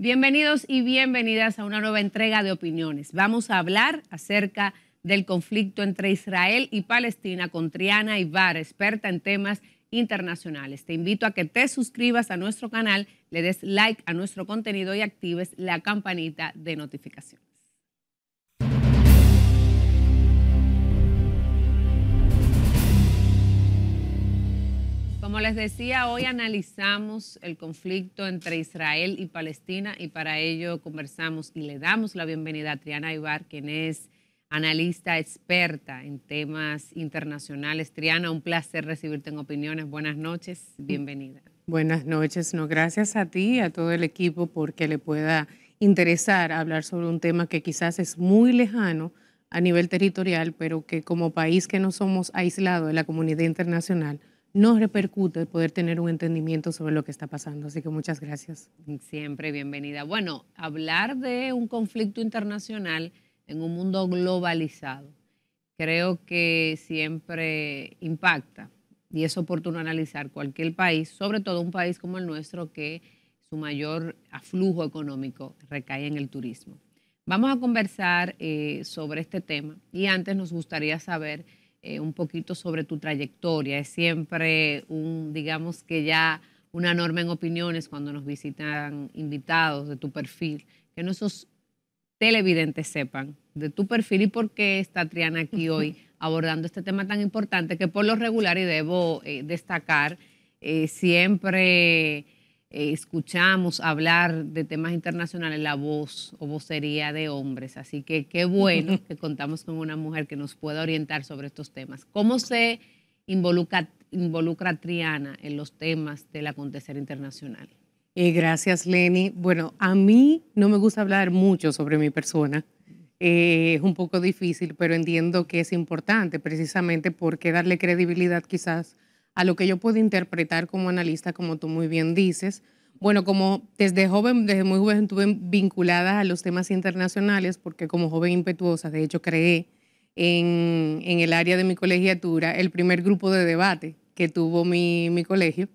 Bienvenidos y bienvenidas a una nueva entrega de opiniones. Vamos a hablar acerca del conflicto entre Israel y Palestina con Triana Ibar, experta en temas internacionales. Te invito a que te suscribas a nuestro canal, le des like a nuestro contenido y actives la campanita de notificación. Como les decía, hoy analizamos el conflicto entre Israel y Palestina y para ello conversamos y le damos la bienvenida a Triana Ibar, quien es analista experta en temas internacionales. Triana, un placer recibirte en Opiniones. Buenas noches, bienvenida. Buenas noches, no, gracias a ti y a todo el equipo porque le pueda interesar hablar sobre un tema que quizás es muy lejano a nivel territorial, pero que como país que no somos aislados de la comunidad internacional, nos repercute poder tener un entendimiento sobre lo que está pasando. Así que muchas gracias. Siempre bienvenida. Bueno, hablar de un conflicto internacional en un mundo globalizado creo que siempre impacta y es oportuno analizar cualquier país, sobre todo un país como el nuestro que su mayor aflujo económico recae en el turismo. Vamos a conversar eh, sobre este tema y antes nos gustaría saber eh, un poquito sobre tu trayectoria. Es siempre un, digamos que ya una norma en opiniones cuando nos visitan invitados de tu perfil, que nuestros televidentes sepan de tu perfil y por qué está Triana aquí hoy abordando este tema tan importante que por lo regular, y debo eh, destacar, eh, siempre eh, escuchamos hablar de temas internacionales la voz o vocería de hombres. Así que qué bueno que contamos con una mujer que nos pueda orientar sobre estos temas. ¿Cómo se involucra, Triana en los temas del acontecer internacional? Eh, gracias, Lenny. Bueno, a mí no me gusta hablar mucho sobre mi persona. Eh, es un poco difícil, pero entiendo que es importante precisamente porque darle credibilidad quizás a lo que yo puedo interpretar como analista, como tú muy bien dices. Bueno, como desde joven, desde muy joven estuve vinculada a los temas internacionales, porque como joven impetuosa, de hecho creé en, el área de mi colegiatura el primer grupo de debate que tuvo mi, colegio.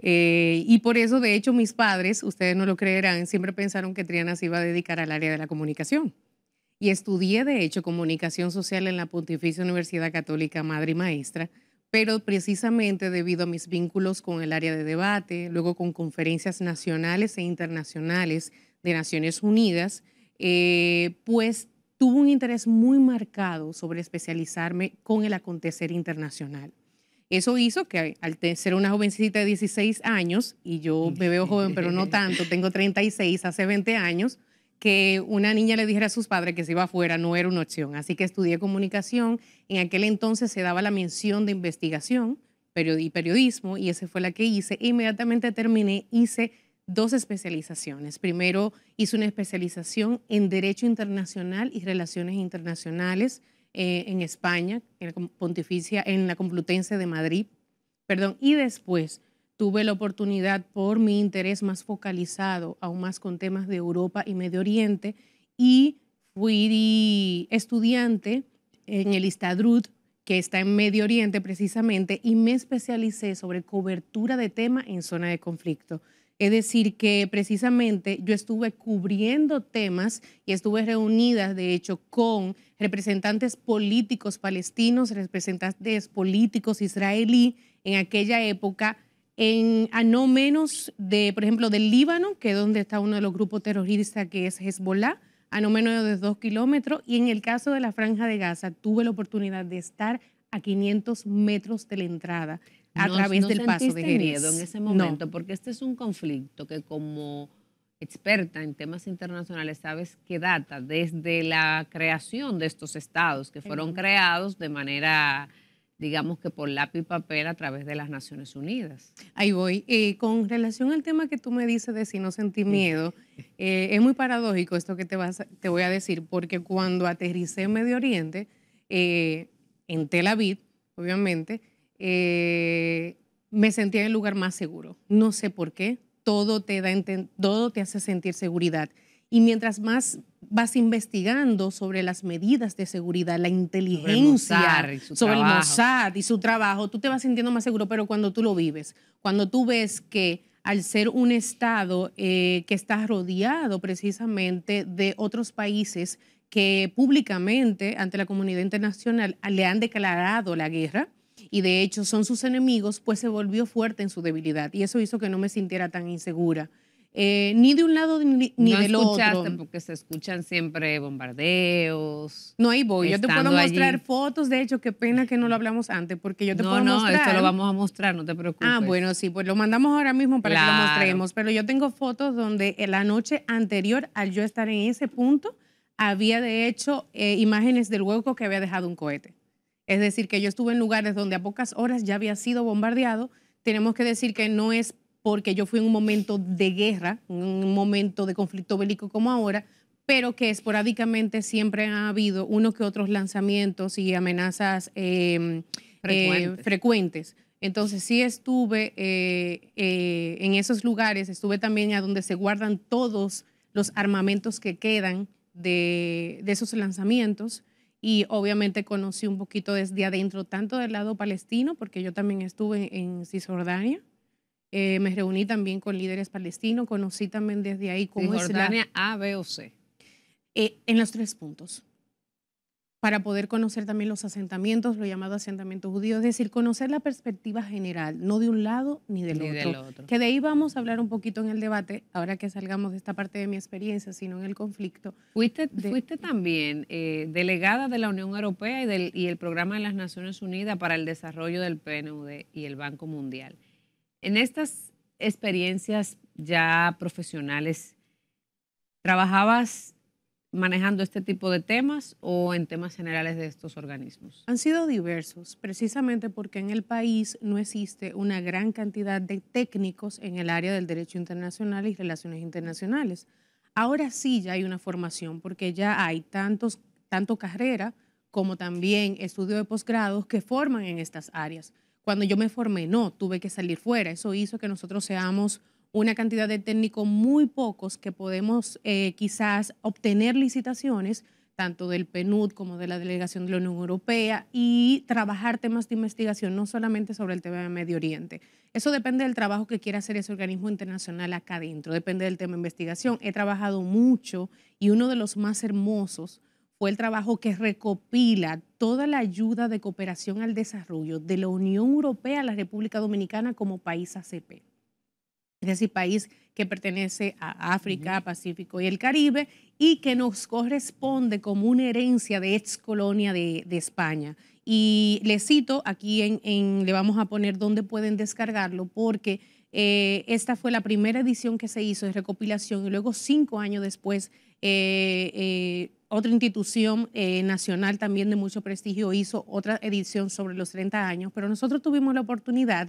Eh, y por eso, de hecho, mis padres, ustedes no lo creerán, siempre pensaron que Triana se iba a dedicar al área de la comunicación. Y estudié, de hecho, comunicación social en la Pontificia Universidad Católica Madre y Maestra pero precisamente debido a mis vínculos con el área de debate, luego con conferencias nacionales e internacionales de Naciones Unidas, eh, pues tuvo un interés muy marcado sobre especializarme con el acontecer internacional. Eso hizo que al ser una jovencita de 16 años, y yo me veo joven, pero no tanto, tengo 36, hace 20 años, que una niña le dijera a sus padres que se iba afuera no era una opción. Así que estudié comunicación. En aquel entonces se daba la mención de investigación y periodismo, y esa fue la que hice. E inmediatamente terminé, hice dos especializaciones. Primero hice una especialización en Derecho Internacional y Relaciones Internacionales eh, en España, en Pontificia, en la Complutense de Madrid, perdón, y después tuve la oportunidad por mi interés más focalizado, aún más con temas de Europa y Medio Oriente, y fui estudiante en el Istadrut, que está en Medio Oriente precisamente, y me especialicé sobre cobertura de tema en zona de conflicto. Es decir, que precisamente yo estuve cubriendo temas y estuve reunidas, de hecho, con representantes políticos palestinos, representantes políticos israelí en aquella época a no menos de, por ejemplo, del Líbano, que es donde está uno de los grupos terroristas que es Hezbollah, a no menos de dos kilómetros. Y en el caso de la Franja de Gaza, tuve la oportunidad de estar a 500 metros de la entrada a través del paso de Jerez. miedo en ese momento? Porque este es un conflicto que como experta en temas internacionales sabes que data desde la creación de estos estados que fueron creados de manera digamos que por lápiz y papel a través de las Naciones Unidas. Ahí voy. Eh, con relación al tema que tú me dices de si no sentí miedo, eh, es muy paradójico esto que te, vas, te voy a decir, porque cuando aterricé en Medio Oriente, eh, en Tel Aviv, obviamente, me sentía en el lugar más seguro. No sé por qué, todo te, da, todo te hace sentir seguridad. Y mientras más vas investigando sobre las medidas de seguridad, la inteligencia sobre, el Mossad y su trabajo, tú te vas sintiendo más seguro, pero cuando tú lo vives, cuando tú ves que al ser un Estado eh, que está rodeado precisamente de otros países que públicamente ante la comunidad internacional le han declarado la guerra y de hecho son sus enemigos, pues se volvió fuerte en su debilidad y eso hizo que no me sintiera tan insegura. Eh, ni de un lado ni, no del escuchaste otro. porque se escuchan siempre bombardeos. No, ahí voy. Yo te puedo mostrar fotos. De hecho, qué pena que no lo hablamos antes, porque yo te no, esto lo vamos a mostrar, no te preocupes. Ah, bueno, sí, pues lo mandamos ahora mismo para que lo mostremos. Pero yo tengo fotos donde eh, la noche anterior, al yo estar en ese punto, había de hecho eh, imágenes del hueco que había dejado un cohete. Es decir, que yo estuve en lugares donde a pocas horas ya había sido bombardeado. Tenemos que decir que no es porque yo fui en un momento de guerra, un momento de conflicto bélico como ahora, pero que esporádicamente siempre ha habido unos que otros lanzamientos y amenazas em, eh, frecuentes. Entonces sí estuve eh, eh, en esos lugares, estuve también a donde se guardan todos los armamentos que quedan de, de esos lanzamientos y obviamente conocí un poquito desde adentro, tanto del lado palestino, porque yo también estuve en Cisjordania, eh, me reuní también con líderes palestinos, conocí también desde ahí cómo de Jordania, A, B o C. Eh, en los tres puntos. Para poder conocer también los asentamientos, lo llamado asentamiento judío, es decir, conocer la perspectiva general, no de un lado ni, del, otro, Que de ahí vamos a hablar un poquito en el debate, ahora que salgamos de esta parte de mi experiencia, sino en el conflicto. Fuiste, también eh, delegada de la Unión Europea y, del, y el Programa de las Naciones Unidas para el Desarrollo del PNUD y el Banco Mundial. En estas experiencias ya profesionales, ¿trabajabas manejando este tipo de temas o en temas generales de estos organismos? Han sido diversos, precisamente porque en el país no existe una gran cantidad de técnicos en el área del derecho internacional y relaciones internacionales. Ahora sí ya hay una formación porque ya hay tanto carrera como también estudio de posgrados que forman en estas áreas cuando yo me formé, no, tuve que salir fuera. Eso hizo que nosotros seamos una cantidad de técnicos muy pocos que podemos eh, quizás obtener licitaciones tanto del PNUD como de la Delegación de la Unión Europea y trabajar temas de investigación, no solamente sobre el tema de Medio Oriente. Eso depende del trabajo que quiera hacer ese organismo internacional acá adentro, depende del tema de investigación. He trabajado mucho y uno de los más hermosos fue el trabajo que recopila toda la ayuda de cooperación al desarrollo de la Unión Europea a la República Dominicana como país ACP. Es decir, país que pertenece a África, Pacífico y el Caribe y que nos corresponde como una herencia de ex colonia de, España. Y le cito, aquí en, le vamos a poner dónde pueden descargarlo porque... Eh, esta fue la primera edición que se hizo de recopilación y luego cinco años después eh, eh, otra institución eh, nacional también de mucho prestigio hizo otra edición sobre los 30 años, pero nosotros tuvimos la oportunidad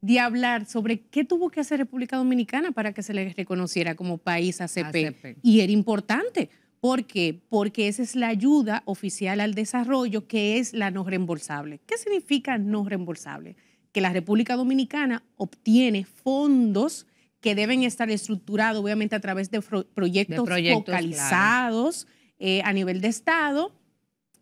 de hablar sobre qué tuvo que hacer República Dominicana para que se le reconociera como país ACP. Y era importante. ¿Por qué? Porque esa es la ayuda oficial al desarrollo que es la no reembolsable. ¿Qué significa no reembolsable? Que la República Dominicana obtiene fondos que deben estar estructurados, obviamente, a través de proyectos, de focalizados. Eh, a nivel de Estado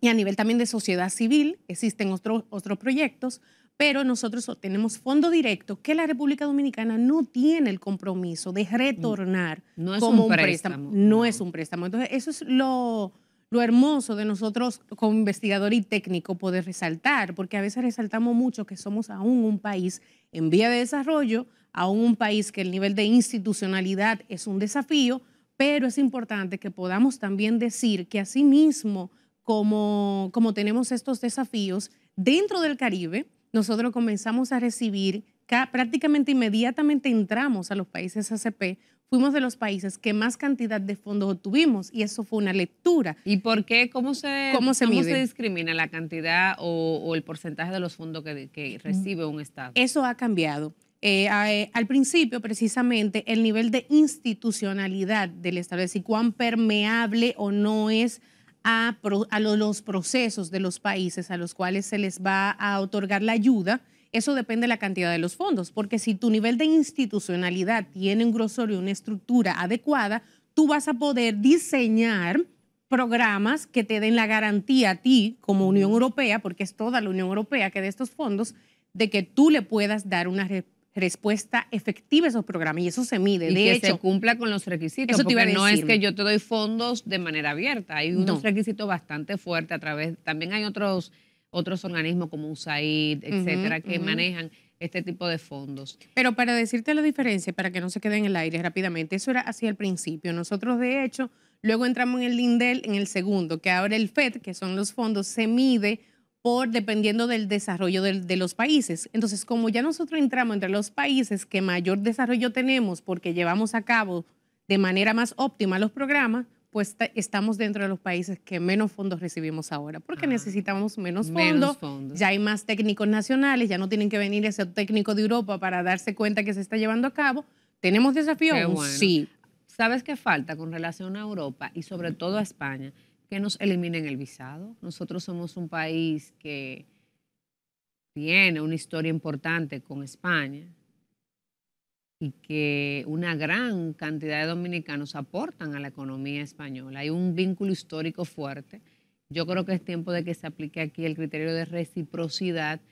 y a nivel también de sociedad civil. Existen otros otros proyectos, pero nosotros tenemos fondo directo que la República Dominicana no tiene el compromiso de retornar como un préstamo. No, es un préstamo. Entonces, eso es lo, lo hermoso de nosotros como investigador y técnico poder resaltar, porque a veces resaltamos mucho que somos aún un país en vía de desarrollo, aún un país que el nivel de institucionalidad es un desafío, pero es importante que podamos también decir que asimismo, como, como tenemos estos desafíos, dentro del Caribe, nosotros comenzamos a recibir, prácticamente inmediatamente entramos a los países ACP, fuimos de los países que más cantidad de fondos obtuvimos y eso fue una lectura. ¿Y por qué? ¿Cómo se, ¿Cómo se, discrimina la cantidad o, el porcentaje de los fondos que, que mm. recibe un Estado? Eso ha cambiado. Eh, eh, al principio precisamente el nivel de institucionalidad del Estado, es cuán permeable o no es a, los procesos de los países a los cuales se les va a otorgar la ayuda. Eso depende de la cantidad de los fondos, porque si tu nivel de institucionalidad tiene un grosor y una estructura adecuada, tú vas a poder diseñar programas que te den la garantía a ti como Unión Europea, porque es toda la Unión Europea que de estos fondos, de que tú le puedas dar una, respuesta efectiva a esos programas y eso se mide. Y de hecho, se cumpla con los requisitos. no es que yo te doy fondos de manera abierta. Hay unos requisito requisitos bastante fuertes a través. También hay otros otros organismos como USAID, etcétera, que manejan este tipo de fondos. Pero para decirte la diferencia, para que no se quede en el aire rápidamente, eso era así el principio. Nosotros, de hecho, luego entramos en el Lindel en el segundo, que ahora el FED, que son los fondos, se mide por dependiendo del desarrollo de, los países. Entonces, como ya nosotros entramos entre los países que mayor desarrollo tenemos porque llevamos a cabo de manera más óptima los programas, pues estamos dentro de los países que menos fondos recibimos ahora, porque ah, necesitamos menos fondos. Ya hay más técnicos nacionales, ya no tienen que venir ese técnico de Europa para darse cuenta que se está llevando a cabo. ¿Tenemos desafíos? Sí. ¿Sabes qué falta con relación a Europa y sobre todo a España? que nos eliminen el visado. Nosotros somos un país que tiene una historia importante con España y que una gran cantidad de dominicanos aportan a la economía española. Hay un vínculo histórico fuerte. Yo creo que es tiempo de que se aplique aquí el criterio de reciprocidad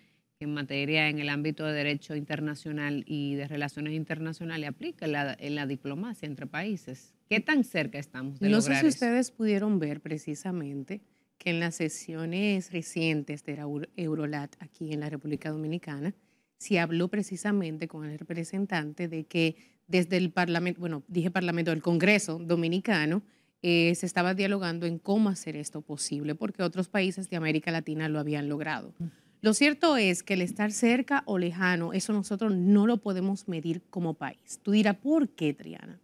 en materia en el ámbito de derecho internacional y de relaciones internacionales aplica en la, en la diplomacia entre países. ¿Qué tan cerca estamos de no No sé si ustedes pudieron ver precisamente que en las sesiones recientes de Eurolat aquí en la República Dominicana, se habló precisamente con el representante de que desde el Parlamento, bueno, dije Parlamento, del Congreso Dominicano, eh, se estaba dialogando en cómo hacer esto posible, porque otros países de América Latina lo habían logrado. Mm. Lo cierto es que el estar cerca o lejano, eso nosotros no lo podemos medir como país. Tú dirás, ¿por qué, Triana?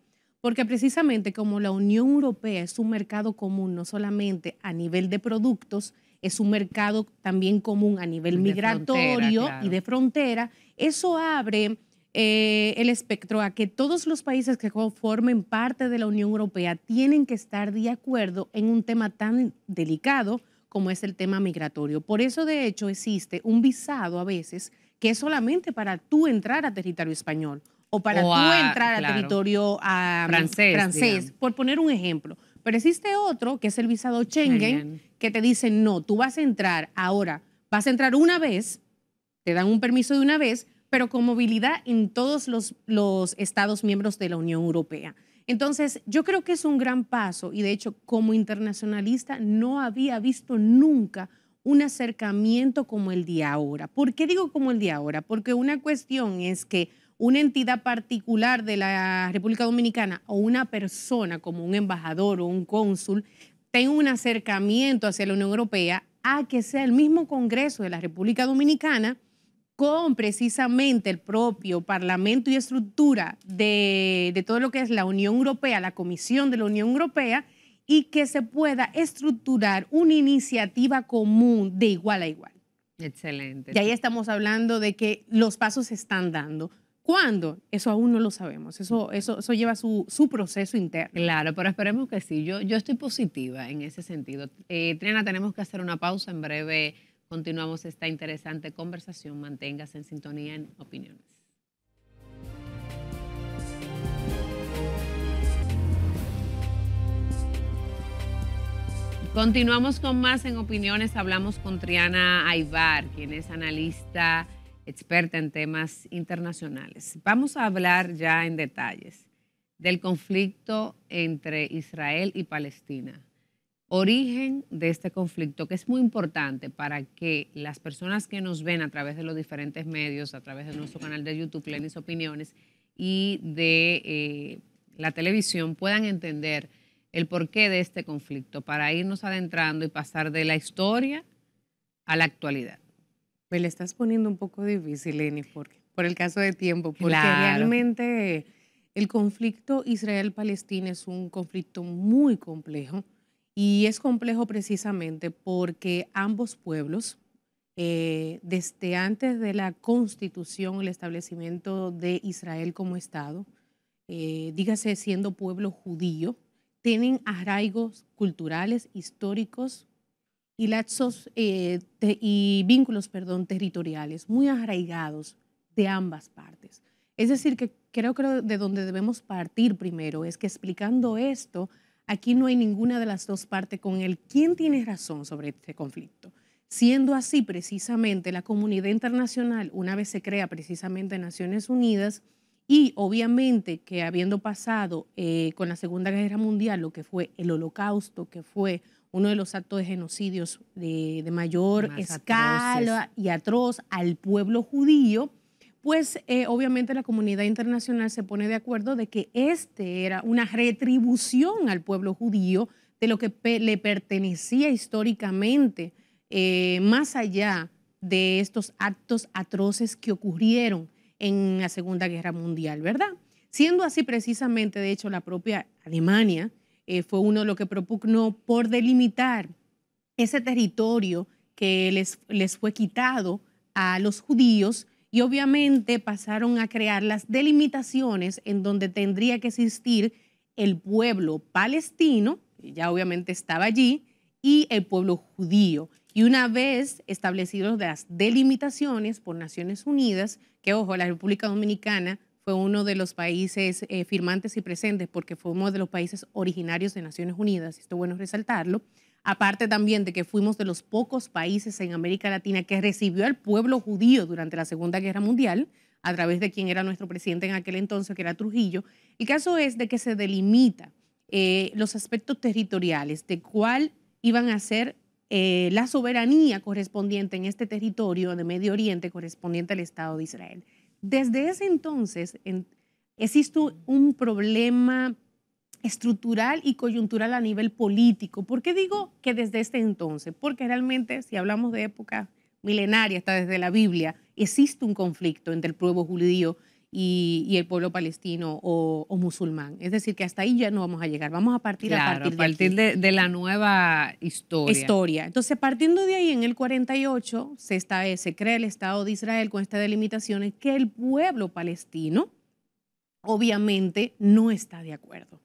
Porque precisamente como la Unión Europea es un mercado común, no solamente a nivel de productos, es un mercado también común a nivel migratorio y de frontera, eso abre eh, el espectro a que todos los países que formen parte de la Unión Europea tienen que estar de acuerdo en un tema tan delicado como es el tema migratorio. Por eso, de hecho, existe un visado a veces que es solamente para tú entrar a territorio español para tú entrar al territorio mm, francés, por poner un ejemplo. Pero existe otro que es el visado Schengen, que te dice, no, tú vas a entrar ahora, vas a entrar una vez, te dan un permiso de una vez, pero con movilidad en todos los, los estados miembros de la Unión Europea. Entonces, yo creo que es un gran paso y de hecho, como internacionalista, no había visto nunca un acercamiento como el de ahora. ¿Por qué digo como el de ahora? Porque una cuestión es que una entidad particular de la República Dominicana o una persona como un embajador o un cónsul tenga un acercamiento hacia la Unión Europea a que sea el mismo Congreso de la República Dominicana con precisamente el propio Parlamento y estructura de, todo lo que es la Unión Europea, la Comisión de la Unión Europea, y que se pueda estructurar una iniciativa común de igual a igual. Excelente. Y ahí estamos hablando de que los pasos se están dando. ¿Cuándo? Eso aún no lo sabemos. Eso, eso, lleva su, proceso interno. Claro, pero esperemos que sí. Yo, yo estoy positiva en ese sentido. Eh, Triana, tenemos que hacer una pausa. En breve continuamos esta interesante conversación. Manténgase en sintonía en opiniones. Continuamos con más en opiniones. Hablamos con Triana Aybar, quien es analista experta en temas internacionales. Vamos a hablar ya en detalles del conflicto entre Israel y Palestina. Origen de este conflicto, que es muy importante para que las personas que nos ven a través de los diferentes medios, a través de nuestro canal de YouTube, Plenis Opiniones, y de eh, la televisión, puedan entender el porqué de este conflicto, para irnos adentrando y pasar de la historia a la actualidad. Me la estás poniendo un poco difícil, Eni, porque, por el caso de tiempo, porque realmente el conflicto Israel-Palestina es un conflicto muy complejo y es complejo precisamente porque ambos pueblos, eh, desde antes de la constitución, el establecimiento de Israel como Estado, eh, dígase siendo pueblo judío, tienen arraigos culturales, históricos, y lazos eh, y vínculos perdón, territoriales muy arraigados de ambas partes. Es decir, que creo que de donde debemos partir primero es que explicando esto, aquí no hay ninguna de las dos partes con el quién tiene razón sobre este conflicto. Siendo así, precisamente, la comunidad internacional, una vez se crea precisamente Naciones Unidas, y obviamente que habiendo pasado eh, con la Segunda Guerra Mundial lo que fue el holocausto, que fue uno de los actos de genocidios de, mayor escala y atroz al pueblo judío, pues eh, obviamente la comunidad internacional se pone de acuerdo de que este era una retribución al pueblo judío de lo que le pertenecía históricamente, eh, más allá de estos actos atroces que ocurrieron en la Segunda Guerra Mundial, ¿verdad? Siendo así precisamente, de hecho, la propia Alemania, eh, fue uno de los que propugnó por delimitar ese territorio que les, les fue quitado a los judíos y obviamente pasaron a crear las delimitaciones en donde tendría que existir el pueblo palestino, ya obviamente estaba allí, y el pueblo judío. Y una vez establecidos las delimitaciones por Naciones Unidas, que ojo, la República Dominicana fue uno de los países eh, firmantes y presentes porque fue uno de los países originarios de Naciones Unidas, esto es bueno resaltarlo. Aparte también de que fuimos de los pocos países en América Latina que recibió al pueblo judío durante la Segunda Guerra Mundial, a través de quien era nuestro presidente en aquel entonces, que era Trujillo. El caso es de que se delimita eh, los aspectos territoriales de cuál iban a ser eh, la soberanía correspondiente en este territorio de Medio Oriente correspondiente al Estado de Israel. Desde ese entonces existe un problema estructural y coyuntural a nivel político. ¿Por qué digo que desde ese entonces? Porque realmente, si hablamos de época milenaria, hasta desde la Biblia, existe un conflicto entre el pueblo judío y, el pueblo palestino o, musulmán. Es decir, que hasta ahí ya no vamos a llegar. Vamos a partir a partir, a partir de, la nueva historia. Historia. Entonces, partiendo de ahí, en el 48, se, está, eh, se crea el Estado de Israel con estas delimitaciones que el pueblo palestino obviamente no está de acuerdo.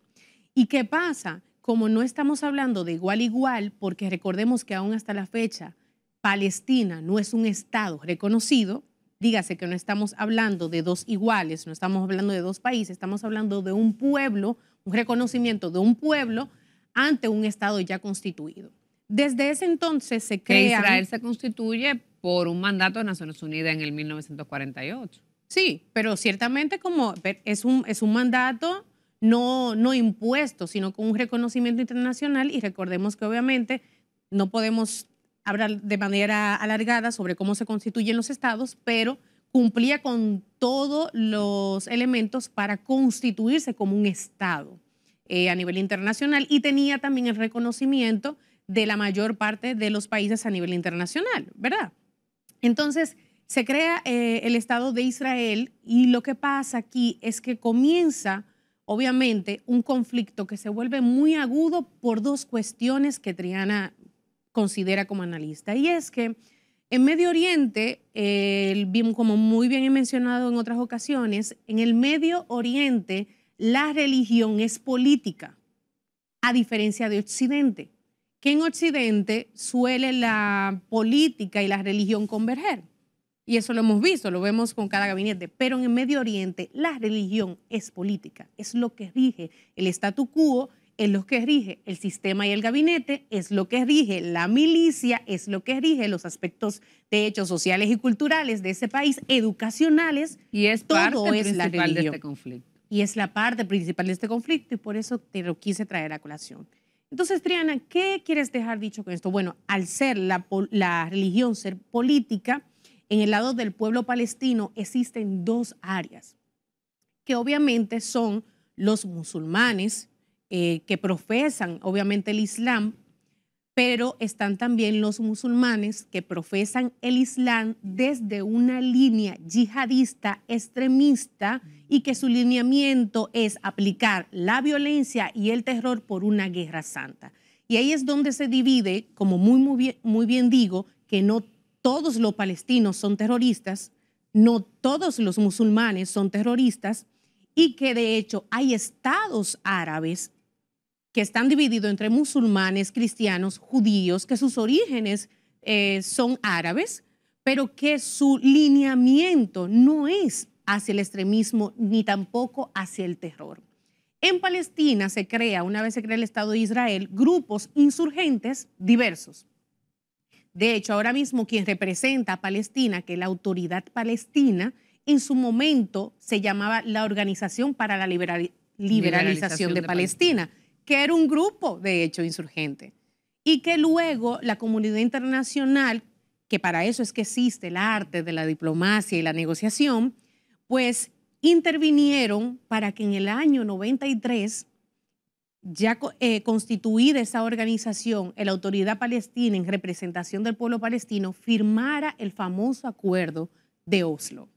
¿Y qué pasa? Como no estamos hablando de igual igual, porque recordemos que aún hasta la fecha Palestina no es un Estado reconocido, Dígase que no estamos hablando de dos iguales, no estamos hablando de dos países, estamos hablando de un pueblo, un reconocimiento de un pueblo ante un Estado ya constituido. Desde ese entonces se crea... Israel se constituye por un mandato de Naciones Unidas en el 1948. Sí, pero ciertamente como es un, es un mandato no, no impuesto, sino con un reconocimiento internacional y recordemos que obviamente no podemos Habrá de manera alargada sobre cómo se constituyen los estados, pero cumplía con todos los elementos para constituirse como un estado eh, a nivel internacional y tenía también el reconocimiento de la mayor parte de los países a nivel internacional, ¿verdad? Entonces, se crea eh, el Estado de Israel y lo que pasa aquí es que comienza, obviamente, un conflicto que se vuelve muy agudo por dos cuestiones que Triana considera como analista. Y es que en Medio Oriente, eh, como muy bien he mencionado en otras ocasiones, en el Medio Oriente la religión es política, a diferencia de Occidente, que en Occidente suele la política y la religión converger. Y eso lo hemos visto, lo vemos con cada gabinete. Pero en el Medio Oriente la religión es política, es lo que rige el statu quo es lo que rige el sistema y el gabinete, es lo que rige la milicia, es lo que rige los aspectos de hechos sociales y culturales de ese país, educacionales. Y es es principal la de este conflicto. Y es la parte principal de este conflicto y por eso te lo quise traer a colación. Entonces, Triana, ¿qué quieres dejar dicho con esto? Bueno, al ser la religión, ser política, en el lado del pueblo palestino existen dos áreas, que obviamente son los musulmanes, eh, que profesan obviamente el Islam, pero están también los musulmanes que profesan el Islam desde una línea yihadista extremista y que su lineamiento es aplicar la violencia y el terror por una guerra santa. Y ahí es donde se divide, como muy, muy, bien, muy bien digo, que no todos los palestinos son terroristas, no todos los musulmanes son terroristas y que de hecho hay estados árabes que están divididos entre musulmanes, cristianos, judíos, que sus orígenes eh, son árabes, pero que su lineamiento no es hacia el extremismo ni tampoco hacia el terror. En Palestina se crea, una vez se crea el Estado de Israel, grupos insurgentes diversos. De hecho, ahora mismo quien representa a Palestina, que es la autoridad palestina, en su momento se llamaba la Organización para la Liberalización, de, Palestina que era un grupo, de hecho, insurgente, y que luego la comunidad internacional, que para eso es que existe el arte de la diplomacia y la negociación, pues intervinieron para que en el año 93 ya eh, constituida esa organización, la autoridad palestina en representación del pueblo palestino firmara el famoso acuerdo de Oslo.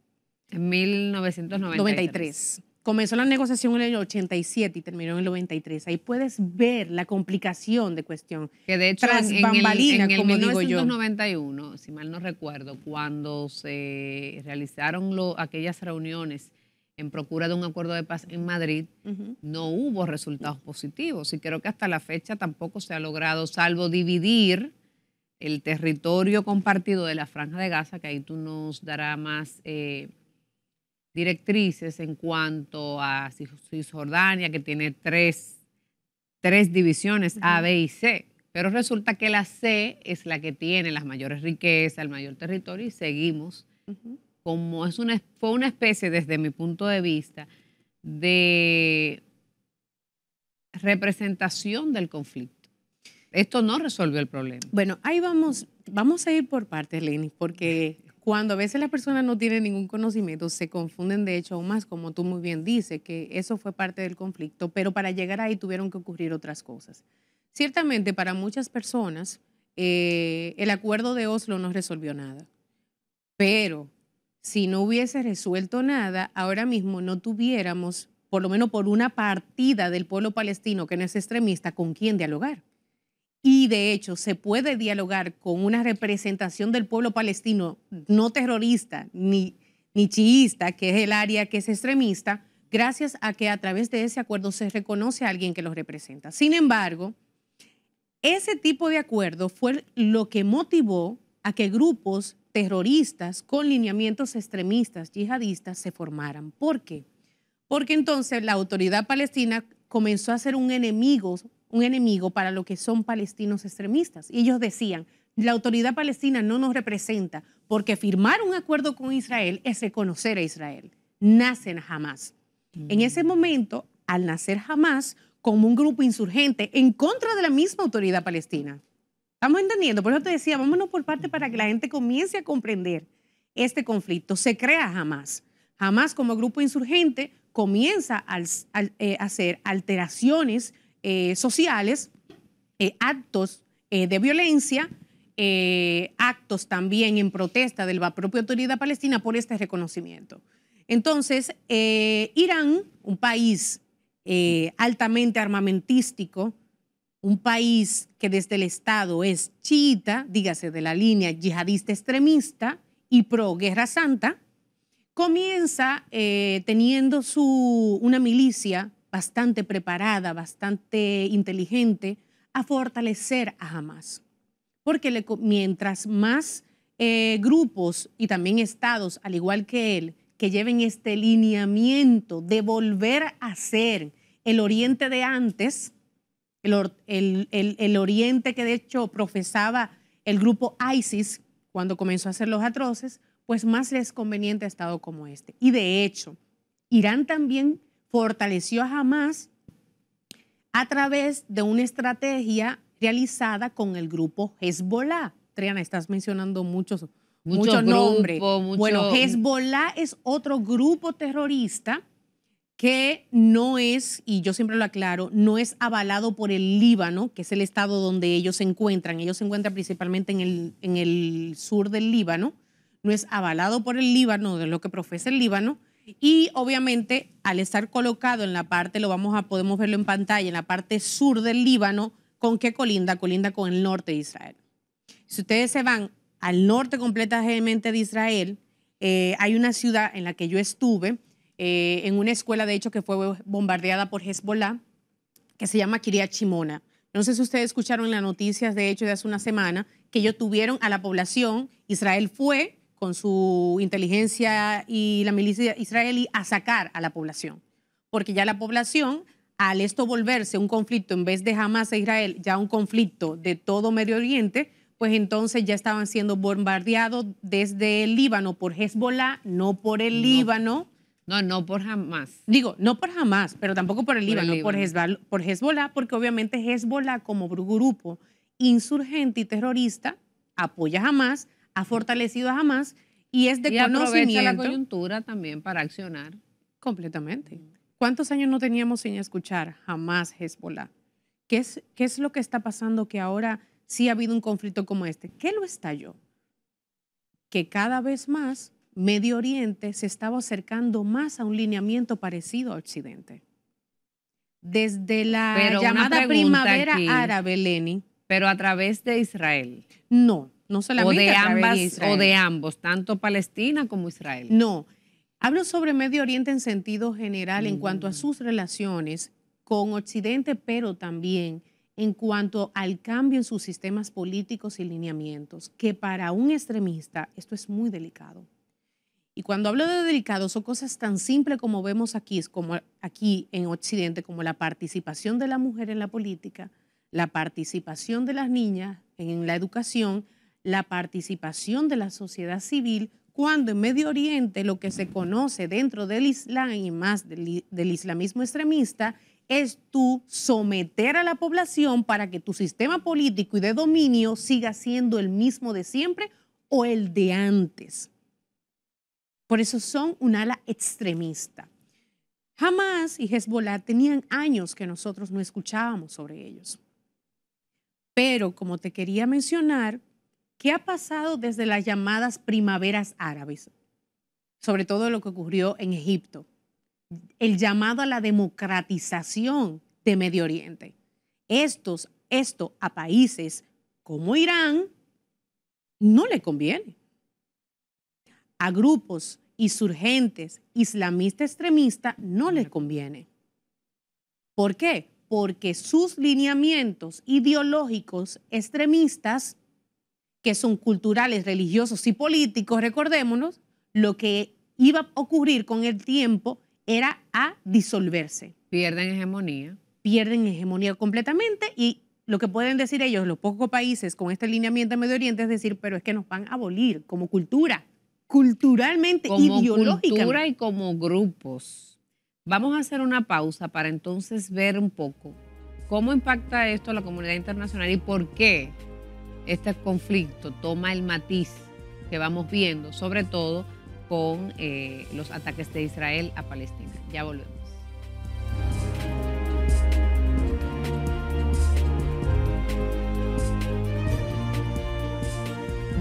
En 1993. Comenzó la negociación en el 87 y terminó en el 93. Ahí puedes ver la complicación de cuestión. Que de hecho en, el, 1991, si mal no recuerdo, cuando se realizaron aquellas reuniones en procura de un acuerdo de paz en Madrid, no hubo resultados positivos. Y creo que hasta la fecha tampoco se ha logrado, salvo dividir el territorio compartido de la franja de Gaza, que ahí tú nos darás más... Eh, directrices en cuanto a Cisjordania, que tiene tres, divisiones, A, B y C. Pero resulta que la C es la que tiene las mayores riquezas, el mayor territorio y seguimos. Como es una, fue una especie, desde mi punto de vista, de representación del conflicto. Esto no resolvió el problema. Bueno, ahí vamos, vamos a ir por partes, Lenny, porque cuando a veces las personas no tienen ningún conocimiento, se confunden de hecho aún más, como tú muy bien dices, que eso fue parte del conflicto, pero para llegar ahí tuvieron que ocurrir otras cosas. Ciertamente para muchas personas eh, el acuerdo de Oslo no resolvió nada, pero si no hubiese resuelto nada, ahora mismo no tuviéramos, por lo menos por una partida del pueblo palestino que no es extremista, con quién dialogar y de hecho se puede dialogar con una representación del pueblo palestino no terrorista ni, ni chiísta, que es el área que es extremista, gracias a que a través de ese acuerdo se reconoce a alguien que los representa. Sin embargo, ese tipo de acuerdo fue lo que motivó a que grupos terroristas con lineamientos extremistas yihadistas se formaran. ¿Por qué? Porque entonces la autoridad palestina comenzó a ser un enemigo un enemigo para lo que son palestinos extremistas. Y ellos decían, la autoridad palestina no nos representa porque firmar un acuerdo con Israel es reconocer a Israel. Nacen jamás. Mm. En ese momento, al nacer jamás, como un grupo insurgente en contra de la misma autoridad palestina. Estamos entendiendo, por eso te decía, vámonos por parte para que la gente comience a comprender este conflicto. Se crea jamás. Jamás como grupo insurgente comienza a eh, hacer alteraciones eh, sociales, eh, actos eh, de violencia, actos también en protesta de la propia autoridad palestina por este reconocimiento. Entonces, Irán, un país altamente armamentístico, un país que desde el Estado es chiita, dígase de la línea yihadista extremista y pro guerra santa, comienza teniendo su, una milicia bastante preparada, bastante inteligente, a fortalecer a Hamas. Porque mientras más eh, grupos y también estados, al igual que él, que lleven este lineamiento de volver a ser el oriente de antes, el, oriente que de hecho profesaba el grupo ISIS cuando comenzó a hacer los atroces, pues más les conveniente a Estado como este. Y de hecho, Irán también fortaleció a Hamas a través de una estrategia realizada con el grupo Hezbollah. Triana, estás mencionando muchos, muchos nombres. Bueno, Hezbollah es otro grupo terrorista que no es, y yo siempre lo aclaro, no es avalado por el Líbano, que es el estado donde ellos se encuentran. Ellos se encuentran principalmente en el, en el sur del Líbano. No es avalado por el Líbano, de lo que profesa el Líbano, y obviamente, al estar colocado en la parte, lo vamos a, podemos verlo en pantalla, en la parte sur del Líbano, ¿con qué colinda? Colinda con el norte de Israel. Si ustedes se van al norte completamente de Israel, eh, hay una ciudad en la que yo estuve, eh, en una escuela, de hecho, que fue bombardeada por Hezbollah, que se llama Kiria Shimona. No sé si ustedes escucharon las noticias, de hecho, de hace una semana, que ellos tuvieron a la población, Israel fue, con su inteligencia y la milicia israelí a sacar a la población. Porque ya la población, al esto volverse un conflicto en vez de Hamas e Israel, ya un conflicto de todo Medio Oriente, pues entonces ya estaban siendo bombardeados desde el Líbano por Hezbollah, no por el Líbano. No, no por Hamas. Digo, no por Hamas, pero tampoco por el Líbano, por, Hezbolá, Por, porque obviamente Hezbollah como grupo insurgente y terrorista apoya a Hamas, ha fortalecido jamás y es de y conocimiento. la coyuntura también para accionar. Completamente. Mm. ¿Cuántos años no teníamos sin escuchar jamás Hezbollah? ¿Qué es, ¿Qué es lo que está pasando que ahora sí ha habido un conflicto como este? ¿Qué lo estalló? Que cada vez más Medio Oriente se estaba acercando más a un lineamiento parecido a Occidente. Desde la llamada primavera árabe, Leni. Pero a través de Israel. No, no solamente o de ambas o de ambos, tanto Palestina como Israel. No, hablo sobre Medio Oriente en sentido general en cuanto a mm. sus relaciones con Occidente, pero también en cuanto al cambio en sus sistemas políticos y lineamientos, que para un extremista esto es muy delicado. Y cuando hablo de delicado, son cosas tan simples como vemos aquí, como aquí en Occidente, como la participación de la mujer en la política, la participación de las niñas en la educación, la participación de la sociedad civil cuando en Medio Oriente lo que se conoce dentro del Islam y más del, islamismo extremista es tú someter a la población para que tu sistema político y de dominio siga siendo el mismo de siempre o el de antes. Por eso son un ala extremista. Jamás y Hezbollah tenían años que nosotros no escuchábamos sobre ellos. Pero como te quería mencionar, ¿Qué ha pasado desde las llamadas primaveras árabes? Sobre todo lo que ocurrió en Egipto. El llamado a la democratización de Medio Oriente. Estos, esto a países como Irán no le conviene. A grupos insurgentes islamistas extremistas no les conviene. ¿Por qué? Porque sus lineamientos ideológicos extremistas que son culturales, religiosos y políticos, recordémonos, lo que iba a ocurrir con el tiempo era a disolverse. Pierden hegemonía. Pierden hegemonía completamente y lo que pueden decir ellos, los pocos países con este lineamiento en Medio Oriente, es decir, pero es que nos van a abolir como cultura, culturalmente, como ideológicamente. cultura y como grupos. Vamos a hacer una pausa para entonces ver un poco cómo impacta esto a la comunidad internacional y por qué este conflicto toma el matiz que vamos viendo, sobre todo con eh, los ataques de Israel a Palestina. Ya volvemos.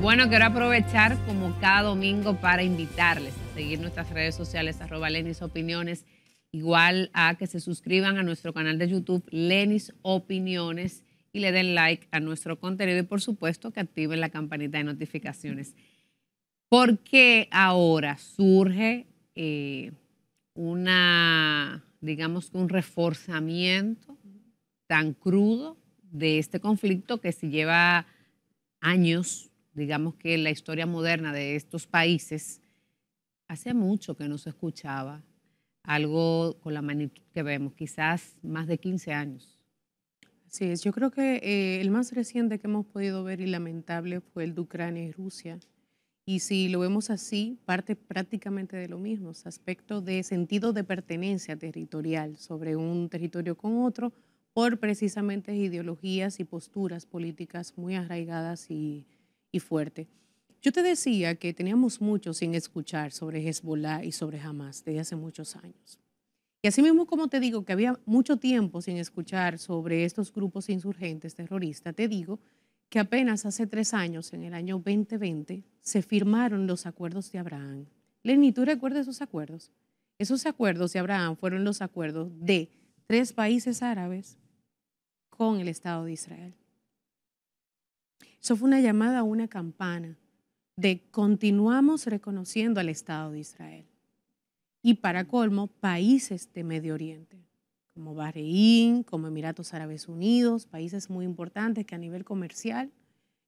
Bueno, quiero aprovechar como cada domingo para invitarles a seguir nuestras redes sociales, arroba Lenis Opiniones, igual a que se suscriban a nuestro canal de YouTube, Lenis Opiniones y le den like a nuestro contenido y por supuesto que activen la campanita de notificaciones. Porque ahora surge eh, una, digamos un reforzamiento tan crudo de este conflicto que si lleva años, digamos que en la historia moderna de estos países, hace mucho que no se escuchaba algo con la magnitud que vemos, quizás más de 15 años. Sí, yo creo que eh, el más reciente que hemos podido ver y lamentable fue el de Ucrania y Rusia. Y si lo vemos así, parte prácticamente de lo mismo, es aspecto de sentido de pertenencia territorial sobre un territorio con otro, por precisamente ideologías y posturas políticas muy arraigadas y, y fuertes. Yo te decía que teníamos mucho sin escuchar sobre Hezbollah y sobre Hamas desde hace muchos años. Y así mismo, como te digo, que había mucho tiempo sin escuchar sobre estos grupos insurgentes terroristas, te digo que apenas hace tres años, en el año 2020, se firmaron los acuerdos de Abraham. Lenny, ¿tú recuerdas esos acuerdos? Esos acuerdos de Abraham fueron los acuerdos de tres países árabes con el Estado de Israel. Eso fue una llamada a una campana de continuamos reconociendo al Estado de Israel y para colmo países de Medio Oriente, como Bahrein, como Emiratos Árabes Unidos, países muy importantes que a nivel comercial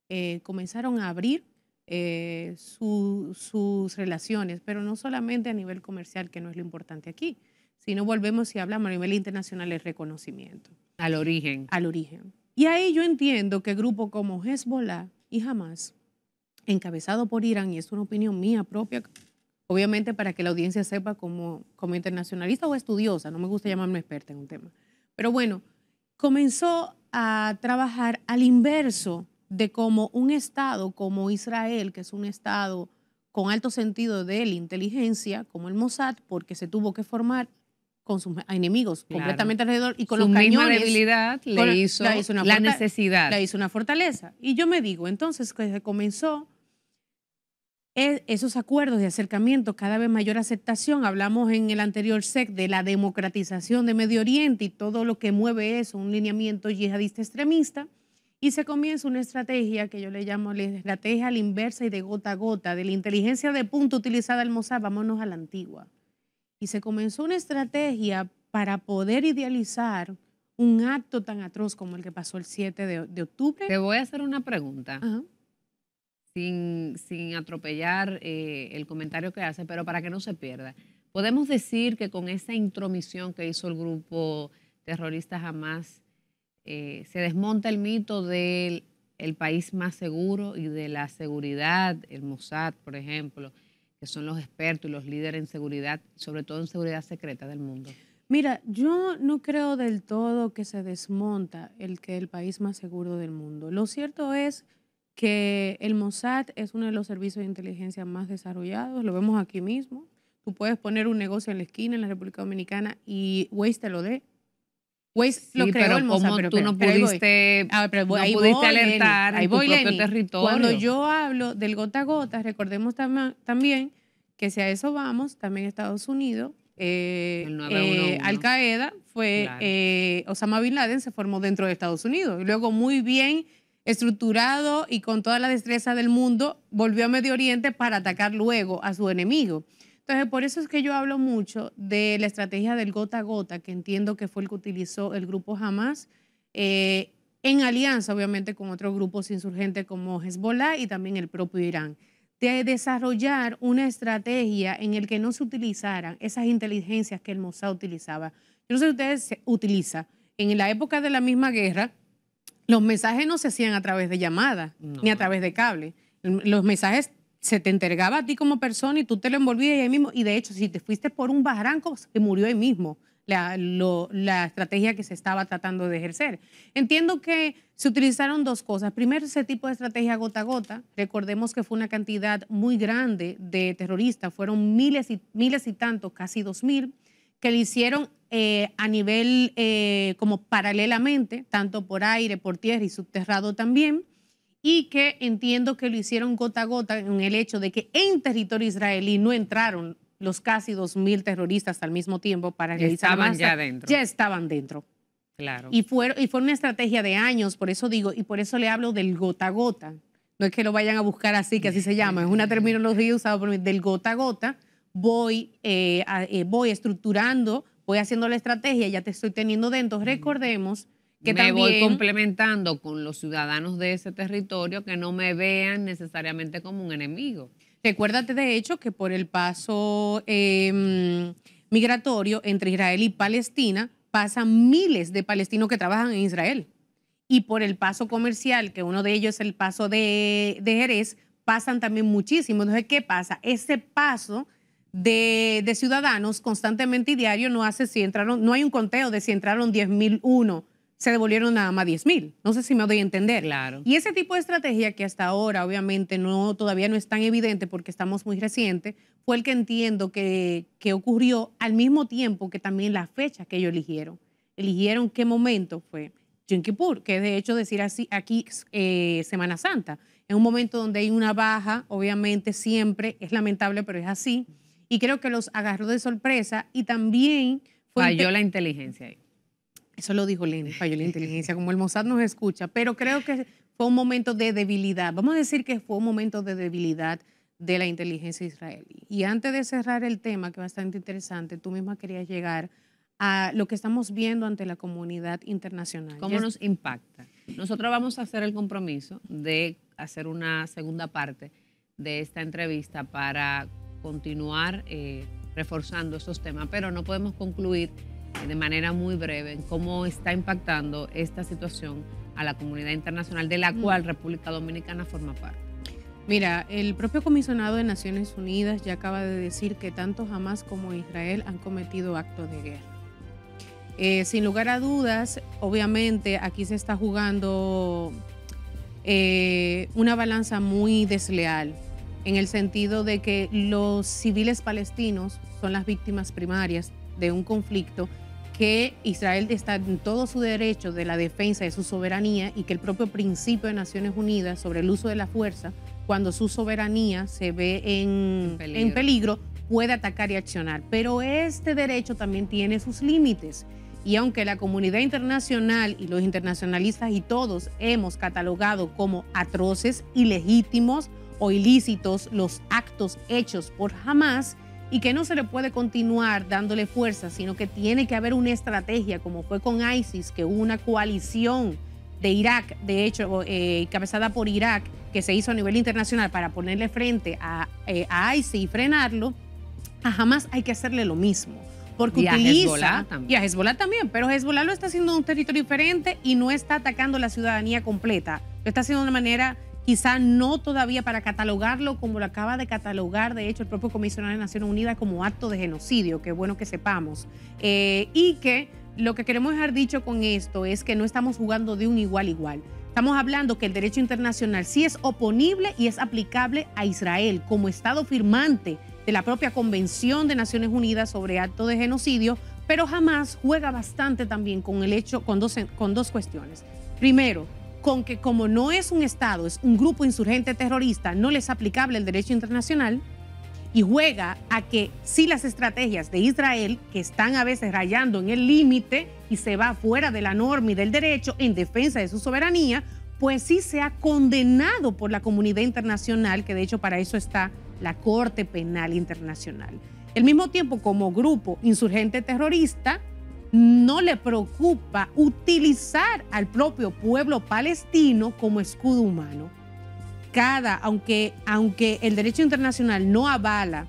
eh, comenzaron a abrir eh, sus relaciones, pero no solamente a nivel comercial, que no es lo importante aquí, sino volvemos y hablamos a nivel internacional el reconocimiento. Al origen. Al origen. Y ahí yo entiendo que grupos como Hezbollah y Hamas, encabezado por Irán, y es una opinión mía propia obviamente para que la audiencia sepa como, como internacionalista o estudiosa, no me gusta llamarme experta en un tema. Pero bueno, comenzó a trabajar al inverso de como un Estado como Israel, que es un Estado con alto sentido de la inteligencia, como el Mossad, porque se tuvo que formar con sus enemigos completamente alrededor y con los debilidad le hizo la, una necesidad. La hizo una fortaleza. Y yo me digo, entonces, que se comenzó esos acuerdos de acercamiento, cada vez mayor aceptación. Hablamos en el anterior SEC de la democratización de Medio Oriente y todo lo que mueve eso, un lineamiento yihadista extremista. Y se comienza una estrategia que yo le llamo la estrategia a la inversa y de gota a gota, de la inteligencia de punto utilizada al Mossad, vámonos a la antigua. Y se comenzó una estrategia para poder idealizar un acto tan atroz como el que pasó el 7 de, octubre. Te voy a hacer una pregunta. Ajá sin, atropellar eh, el comentario que hace, pero para que no se pierda. Podemos decir que con esa intromisión que hizo el grupo terrorista jamás eh, se desmonta el mito del el país más seguro y de la seguridad, el Mossad, por ejemplo, que son los expertos y los líderes en seguridad, sobre todo en seguridad secreta del mundo. Mira, yo no creo del todo que se desmonta el que el país más seguro del mundo. Lo cierto es que el Mossad es uno de los servicios de inteligencia más desarrollados, lo vemos aquí mismo. Tú puedes poner un negocio en la esquina en la República Dominicana y Waze te lo dé. Waze lo creó el Mossad, pero tú no pudiste, ah, pero no pudiste alertar ahí territorio. Cuando yo hablo del gota a gota, recordemos también que si a eso vamos, también Estados Unidos eh, eh, Al Qaeda fue eh, Osama Bin Laden se formó dentro de Estados Unidos y luego muy bien estructurado y con toda la destreza del mundo, volvió a Medio Oriente para atacar luego a su enemigo. Entonces, por eso es que yo hablo mucho de la estrategia del gota a gota, que entiendo que fue el que utilizó el grupo Hamas, eh, en alianza, obviamente, con otros grupos insurgentes como Hezbollah y también el propio Irán, de desarrollar una estrategia en la que no se utilizaran esas inteligencias que el Mossad utilizaba. Yo no sé si ustedes se utiliza. En la época de la misma guerra, los mensajes no se hacían a través de llamada ni a través de cable. Los mensajes se te entregaba a ti como persona y tú te lo envolvías ahí mismo. Y de hecho, si te fuiste por un barranco, se murió ahí mismo la, la estrategia que se estaba tratando de ejercer. Entiendo que se utilizaron dos cosas. Primero, ese tipo de estrategia gota a gota. Recordemos que fue una cantidad muy grande de terroristas. Fueron miles y, miles y tantos, casi dos mil que le hicieron eh, a nivel eh, como paralelamente, tanto por aire, por tierra y subterrado también, y que entiendo que lo hicieron gota a gota en el hecho de que en territorio israelí no entraron los casi 2.000 terroristas al mismo tiempo para realizar estaban ya dentro. Ya estaban dentro. Claro. Y fue, y fue una estrategia de años, por eso digo, y por eso le hablo del gota a gota. No es que lo vayan a buscar así, que así se llama, es una terminología usada por mí, del gota a gota, voy, eh, eh, voy estructurando, voy haciendo la estrategia, ya te estoy teniendo dentro. Recordemos que me voy complementando con los ciudadanos de ese territorio que no me vean necesariamente como un enemigo. Recuérdate de hecho que por el paso em, migratorio entre Israel y Palestina pasan miles de palestinos que trabajan en Israel. Y por el paso comercial, que uno de ellos es el paso de, de Jerez, pasan también muchísimos. Entonces, ¿qué pasa? Ese paso de, ciudadanos constantemente y diario no hace si entraron, no hay un conteo de si entraron 10.001, se devolvieron nada más 10.000. No sé si me doy a entender. Claro. Y ese tipo de estrategia que hasta ahora obviamente no, todavía no es tan evidente porque estamos muy recientes, fue el que entiendo que, ocurrió al mismo tiempo que también la fecha que ellos eligieron. Eligieron qué momento fue. Yom Kippur, que de hecho decir así aquí eh, Semana Santa. en un momento donde hay una baja, obviamente siempre es lamentable, pero es así y creo que los agarró de sorpresa y también... Fue falló la inteligencia ahí. Eso lo dijo Lene, falló la inteligencia, como el Mossad nos escucha, pero creo que fue un momento de debilidad. Vamos a decir que fue un momento de debilidad de la inteligencia israelí. Y antes de cerrar el tema, que es bastante interesante, tú misma querías llegar a lo que estamos viendo ante la comunidad internacional. ¿Cómo nos impacta? Nosotros vamos a hacer el compromiso de hacer una segunda parte de esta entrevista para continuar eh, reforzando esos temas, pero no podemos concluir eh, de manera muy breve en cómo está impactando esta situación a la comunidad internacional de la mm. cual República Dominicana forma parte. Mira, el propio comisionado de Naciones Unidas ya acaba de decir que tanto Hamas como Israel han cometido actos de guerra. Eh, sin lugar a dudas, obviamente aquí se está jugando una balanza muy desleal en el sentido de que los civiles palestinos son las víctimas primarias de un conflicto que Israel está en todo su derecho de la defensa de su soberanía y que el propio principio de Naciones Unidas sobre el uso de la fuerza, cuando su soberanía se ve en, peligro. puede atacar y accionar. Pero este derecho también tiene sus límites. Y aunque la comunidad internacional y los internacionalistas y todos hemos catalogado como atroces, ilegítimos, o ilícitos los actos hechos por Hamas y que no se le puede continuar dándole fuerza, sino que tiene que haber una estrategia, como fue con ISIS, que hubo una coalición de Irak, de hecho, eh, encabezada por Irak, que se hizo a nivel internacional para ponerle frente a, eh, ISIS y frenarlo, a Hamas hay que hacerle lo mismo. Porque y utiliza. A Hezbollah también. Y a Hezbollah también, pero Hezbollah lo está haciendo en un territorio diferente y no está atacando la ciudadanía completa. Lo está haciendo de una manera quizá no todavía para catalogarlo como lo acaba de catalogar, de hecho, el propio comisionado de Naciones Unidas como acto de genocidio, que bueno que sepamos, eh, y que lo que queremos dejar dicho con esto es que no estamos jugando de un igual igual. Estamos hablando que el derecho internacional sí es oponible y es aplicable a Israel como Estado firmante de la propia Convención de Naciones Unidas sobre acto de genocidio, pero jamás juega bastante también con el hecho, con dos, con dos cuestiones. Primero, con que como no es un Estado, es un grupo insurgente terrorista, no les es aplicable el derecho internacional y juega a que si las estrategias de Israel, que están a veces rayando en el límite y se va fuera de la norma y del derecho en defensa de su soberanía, pues sí sea condenado por la comunidad internacional, que de hecho para eso está la Corte Penal Internacional. Al mismo tiempo, como grupo insurgente terrorista, no le preocupa utilizar al propio pueblo palestino como escudo humano. Cada, aunque, aunque el derecho internacional no avala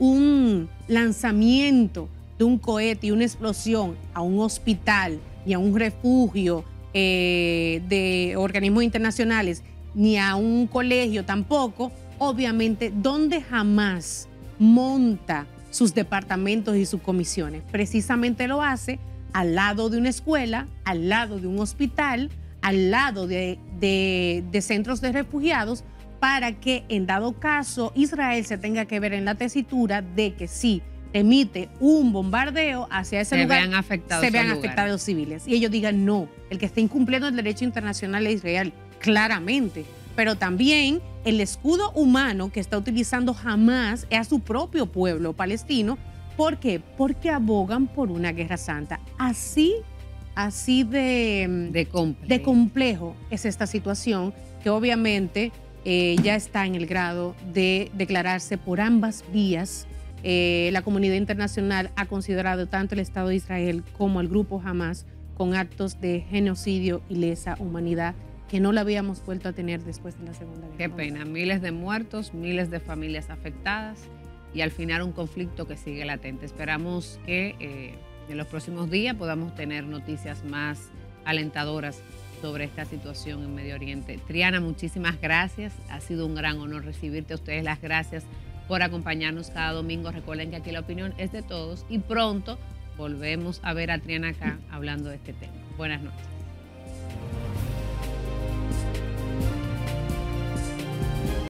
un lanzamiento de un cohete y una explosión a un hospital y a un refugio eh, de organismos internacionales, ni a un colegio tampoco, obviamente, donde jamás monta sus departamentos y sus comisiones. Precisamente lo hace al lado de una escuela, al lado de un hospital, al lado de, centros de refugiados, para que en dado caso Israel se tenga que ver en la tesitura de que si emite un bombardeo hacia ese lugar, se vean afectados civiles. Y ellos digan, no, el que está incumpliendo el derecho internacional es Israel, claramente pero también el escudo humano que está utilizando jamás es a su propio pueblo palestino. ¿Por qué? Porque abogan por una guerra santa. Así, así de, complejo. es esta situación que obviamente eh, ya está en el grado de declararse por ambas vías. Eh, la comunidad internacional ha considerado tanto el Estado de Israel como el grupo Hamas con actos de genocidio y lesa humanidad que no la habíamos vuelto a tener después de la Segunda Guerra. Qué pena, miles de muertos, miles de familias afectadas y al final un conflicto que sigue latente. Esperamos que eh, en los próximos días podamos tener noticias más alentadoras sobre esta situación en Medio Oriente. Triana, muchísimas gracias. Ha sido un gran honor recibirte. A ustedes las gracias por acompañarnos cada domingo. Recuerden que aquí la opinión es de todos y pronto volvemos a ver a Triana acá hablando de este tema. Buenas noches.